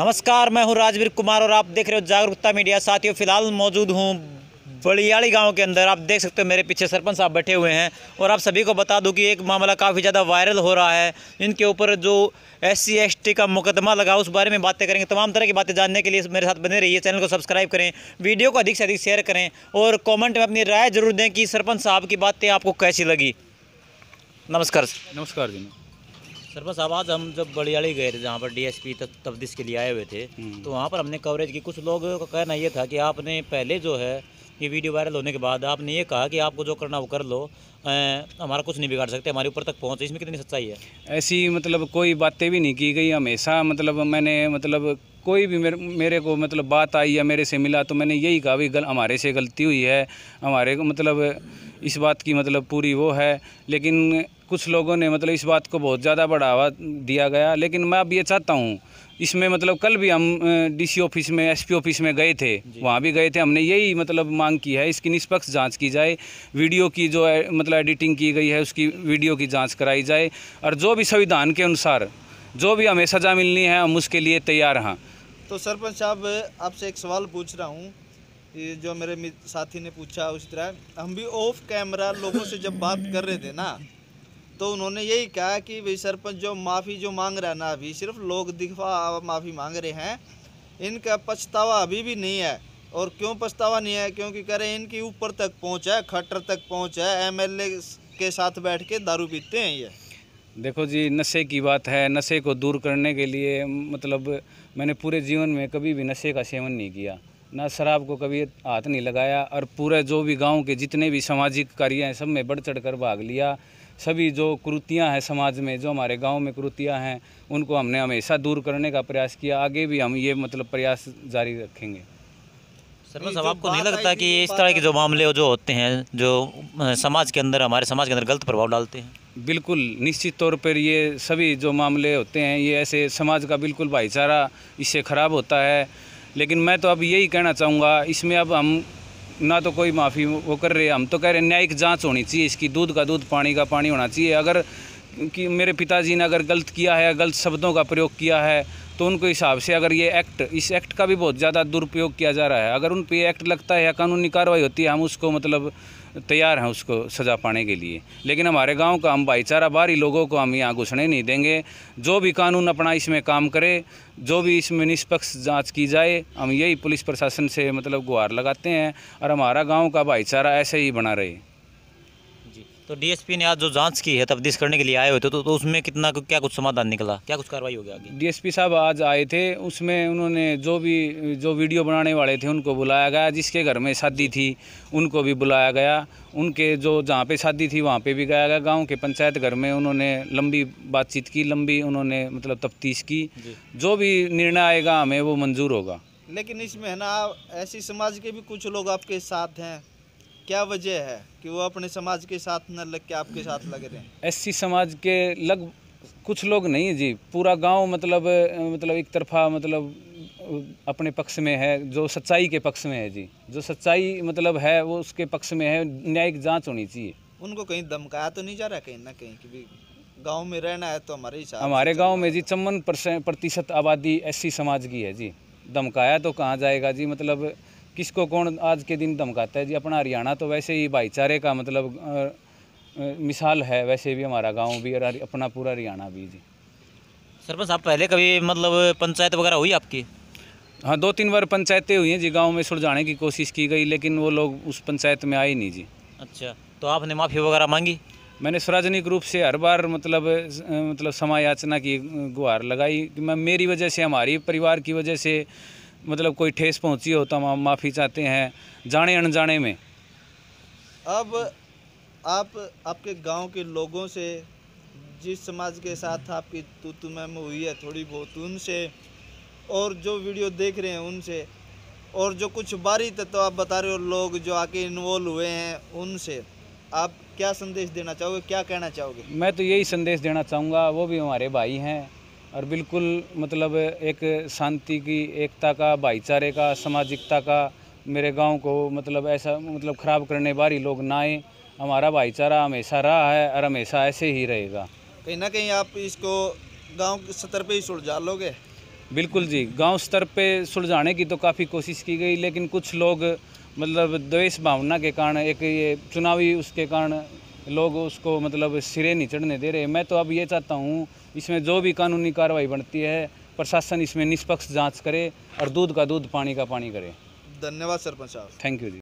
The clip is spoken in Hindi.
नमस्कार मैं हूं राजवीर कुमार और आप देख रहे हो जागरूकता मीडिया साथियों फिलहाल मौजूद हूं बड़ियाली गांव के अंदर आप देख सकते हो मेरे पीछे सरपंच साहब बैठे हुए हैं और आप सभी को बता दूं कि एक मामला काफ़ी ज़्यादा वायरल हो रहा है इनके ऊपर जो एस सी का मुकदमा लगा उस बारे में बातें करेंगे तमाम तरह की बातें जानने के लिए मेरे साथ बने रहिए चैनल को सब्सक्राइब करें वीडियो को अधिक से अधिक शेयर करें और कॉमेंट में अपनी राय जरूर दें कि सरपंच साहब की बातें आपको कैसी लगी नमस्कार नमस्कार जी सर बस आवाज़ हम जब बड़ियाली गए थे जहाँ पर डीएसपी तब्दिश के लिए आए हुए थे हम्म। तो वहाँ पर हमने कवरेज की कुछ लोगों का कहना ये था कि आपने पहले जो है ये वीडियो वायरल होने के बाद आपने ये कहा कि आपको जो करना वो कर लो हमारा कुछ नहीं बिगाड़ सकते हमारे ऊपर तक पहुँच इसमें कितनी सच्चाई है ऐसी मतलब कोई बातें भी नहीं की गई हमेशा मतलब मैंने मतलब कोई भी मेरे मेरे को मतलब बात आई या मेरे से मिला तो मैंने यही कहा भी गल हमारे से गलती हुई है हमारे को मतलब इस बात की मतलब पूरी वो है लेकिन कुछ लोगों ने मतलब इस बात को बहुत ज़्यादा बढ़ावा दिया गया लेकिन मैं अब ये चाहता हूँ इसमें मतलब कल भी हम डीसी ऑफिस में एसपी ऑफिस में गए थे वहाँ भी गए थे हमने यही मतलब मांग की है इसकी निष्पक्ष जांच की जाए वीडियो की जो मतलब एडिटिंग की गई है उसकी वीडियो की जांच कराई जाए और जो भी संविधान के अनुसार जो भी हमें सज़ा मिलनी है हम उसके लिए तैयार हैं तो सरपंच साहब आपसे एक सवाल पूछ रहा हूँ जो मेरे साथी ने पूछा उस तरह हम भी ऑफ कैमरा लोगों से जब बात कर रहे थे ना तो उन्होंने यही कहा कि भाई सरपंच जो माफ़ी जो मांग रहा है ना अभी सिर्फ लोग दिखवा माफ़ी मांग रहे हैं इनका पछतावा अभी भी नहीं है और क्यों पछतावा नहीं है क्योंकि कह रहे हैं इनकी ऊपर तक पहुँच है खट्टर तक पहुँच है एम के साथ बैठ के दारू पीते हैं ये देखो जी नशे की बात है नशे को दूर करने के लिए मतलब मैंने पूरे जीवन में कभी भी नशे का सेवन नहीं किया ना शराब को कभी हाथ नहीं लगाया और पूरे जो भी गांव के जितने भी सामाजिक कार्य हैं सब में बढ़ चढ़ कर भाग लिया सभी जो कुरुतियाँ हैं समाज में जो हमारे गांव में कृतियाँ हैं उनको हमने हमेशा दूर करने का प्रयास किया आगे भी हम ये मतलब प्रयास जारी रखेंगे सर साहब मतलब आपको नहीं लगता कि इस तरह के जो मामले जो होते हैं जो समाज के अंदर हमारे समाज के अंदर गलत प्रभाव डालते हैं बिल्कुल निश्चित तौर पर ये सभी जो मामले होते हैं ये ऐसे समाज का बिल्कुल भाईचारा इससे ख़राब होता है लेकिन मैं तो अब यही कहना चाहूँगा इसमें अब हम ना तो कोई माफ़ी वो कर रहे हैं हम तो कह रहे हैं न्यायिक जांच होनी चाहिए इसकी दूध का दूध पानी का पानी होना चाहिए अगर कि मेरे पिताजी ने अगर गलत किया है गलत शब्दों का प्रयोग किया है तो उनके हिसाब से अगर ये एक्ट इस एक्ट का भी बहुत ज़्यादा दुरुपयोग किया जा रहा है अगर उन पर एक्ट लगता है या कानूनी कार्रवाई होती है हम उसको मतलब तैयार हैं उसको सज़ा पाने के लिए लेकिन हमारे गांव का हम भाईचारा बाहरी लोगों को हम यहाँ घुसने नहीं देंगे जो भी कानून अपना इसमें काम करे जो भी इसमें निष्पक्ष जांच की जाए हम यही पुलिस प्रशासन से मतलब गुहार लगाते हैं और हमारा गांव का भाईचारा ऐसे ही बना रहे तो डीएसपी ने आज जो जांच की है तफ्तीश करने के लिए आए हुए थे तो, तो उसमें कितना क्या कुछ समाधान निकला क्या कुछ कार्रवाई हो गया डीएसपी साहब आज आए थे उसमें उन्होंने जो भी जो वीडियो बनाने वाले थे उनको बुलाया गया जिसके घर में शादी थी उनको भी बुलाया गया उनके जो जहाँ पे शादी थी वहाँ पे भी गया गया गाँव के पंचायत घर में उन्होंने लंबी बातचीत की लंबी उन्होंने मतलब तफ्तीश की जो भी निर्णय आएगा हमें वो मंजूर होगा लेकिन इसमें है ना ऐसी समाज के भी कुछ लोग आपके साथ हैं क्या वजह है कि वो अपने समाज के साथ न लग के आपके साथ लग रहे हैं एससी समाज के लग कुछ लोग नहीं है जी पूरा गांव मतलब मतलब एक तरफा मतलब अपने पक्ष में है जो सच्चाई के पक्ष में है जी जो सच्चाई मतलब है वो उसके पक्ष में है न्यायिक जांच होनी चाहिए उनको कहीं दमकाया तो नहीं जा रहा कहीं ना कहीं कि गाँव गांव में रहना है तो हमारे हमारे गांव में जी चौवन प्रतिशत आबादी एस समाज की है जी धमकाया तो कहाँ जाएगा जी मतलब किसको कौन आज के दिन धमकाता है जी अपना हरियाणा तो वैसे ही भाईचारे का मतलब मिसाल है वैसे भी हमारा गांव भी और अपना पूरा हरियाणा भी जी सरपंच आप पहले कभी मतलब पंचायत वगैरह हुई आपकी हाँ दो तीन बार पंचायतें हुई हैं जी गांव में सुलझाने की कोशिश की गई लेकिन वो लोग उस पंचायत में आए नहीं जी अच्छा तो आपने माफ़ी वगैरह मांगी मैंने सार्वजनिक रूप से हर बार मतलब मतलब समायाचना की गुहार लगाई कि मैं मेरी वजह से हमारी परिवार की वजह से मतलब कोई ठेस पहुंची हो तो हम माफ़ी चाहते हैं जाने अनजाने में अब आप आपके गांव के लोगों से जिस समाज के साथ आपकी तू तुम्हें हुई है थोड़ी बहुत उनसे और जो वीडियो देख रहे हैं उनसे और जो कुछ बारी तो आप बता रहे हो लोग जो आके इन्वॉल्व हुए हैं उनसे आप क्या संदेश देना चाहोगे क्या कहना चाहोगे मैं तो यही संदेश देना चाहूँगा वो भी हमारे भाई हैं और बिल्कुल मतलब एक शांति की एकता का भाईचारे का सामाजिकता का मेरे गांव को मतलब ऐसा मतलब ख़राब करने वाली लोग ना आए हमारा भाईचारा हमेशा रहा है और हमेशा ऐसे ही रहेगा कहीं ना कहीं आप इसको गांव स्तर पे ही सुलझा लोगे बिल्कुल जी गांव स्तर पे सुलझाने की तो काफ़ी कोशिश की गई लेकिन कुछ लोग मतलब द्वेष भावना के कारण एक ये चुनावी उसके कारण लोग उसको मतलब सिरे नहीं चढ़ने दे रहे मैं तो अब ये चाहता हूँ इसमें जो भी कानूनी कार्रवाई बनती है प्रशासन इसमें निष्पक्ष जांच करे और दूध का दूध पानी का पानी करे धन्यवाद सरपंच साहब थैंक यू जी